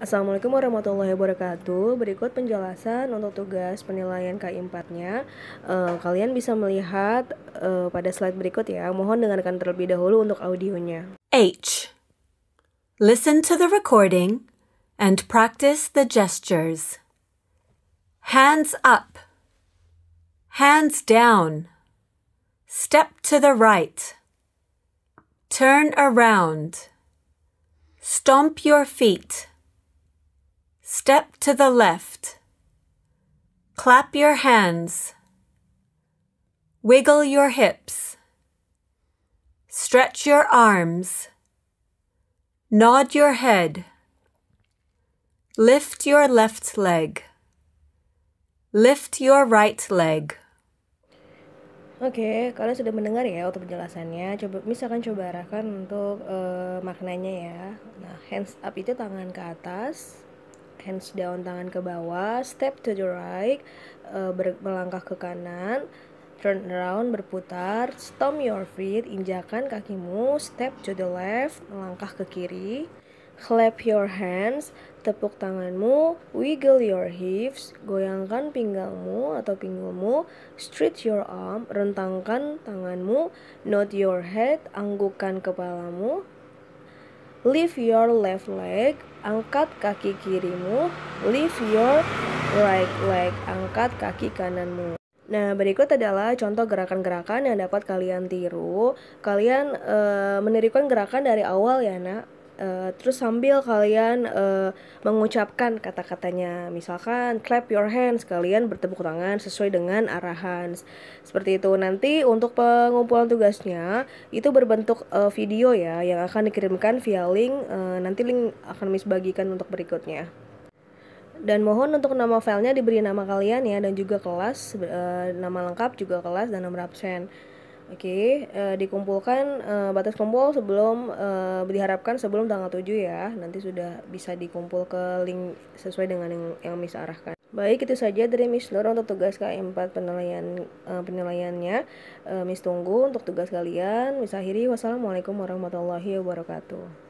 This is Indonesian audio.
Assalamualaikum warahmatullahi wabarakatuh. Berikut penjelasan untuk tugas penilaian K4-nya. E, eh, kalian bisa melihat e, pada slide berikut ya. Mohon dengarkan terlebih dahulu untuk audionya. H. Listen to the recording and practice the gestures. Hands up. Hands down. Step to the right. Turn around. Stomp your feet. Step to the left. Clap your hands. Wiggle your hips. Stretch your arms. Nod your head. Lift your left leg. Lift your right leg. Oke, okay, kalian sudah mendengar ya untuk penjelasannya. Coba misalkan coba arahkan untuk uh, maknanya ya. Nah, hands up itu tangan ke atas, hands down tangan ke bawah, step to the right, uh, ber- melangkah ke kanan, turn around berputar, stomp your feet, injakan kakimu, step to the left, melangkah ke kiri, clap your hands, tepuk tanganmu, wiggle your hips, goyangkan pinggangmu atau pinggulmu, stretch your arm, rentangkan tanganmu, nod your head, anggukkan kepalamu, Lift your left leg, angkat kaki kirimu. Lift your right leg, angkat kaki kananmu. Nah, berikut adalah contoh gerakan-gerakan yang dapat kalian tiru. Kalian e, menirukan gerakan dari awal ya, Nak. Eh, terus sambil kalian uh, mengucapkan kata-katanya, misalkan clap your hands, kalian bertepuk tangan sesuai dengan arahan. Seperti itu. Nanti untuk pengumpulan tugasnya itu berbentuk uh, video ya yang akan dikirimkan via link. Uh, nanti link akan Miss bagikan untuk berikutnya dan mohon untuk nama filenya diberi nama kalian ya dan juga kelas uh, nama lengkap juga kelas dan nomor absen Oke, okay, uh, eh, dikumpulkan uh, batas kumpul sebelum uh, diharapkan sebelum tanggal 7 ya. Nanti sudah bisa dikumpul ke link sesuai dengan yang yang Miss arahkan. Baik, itu saja dari Miss Nur untuk tugas KM4 e penilaian uh, penilaiannya. Uh, Miss tunggu untuk tugas kalian. Miss akhiri, wassalamualaikum warahmatullahi wabarakatuh.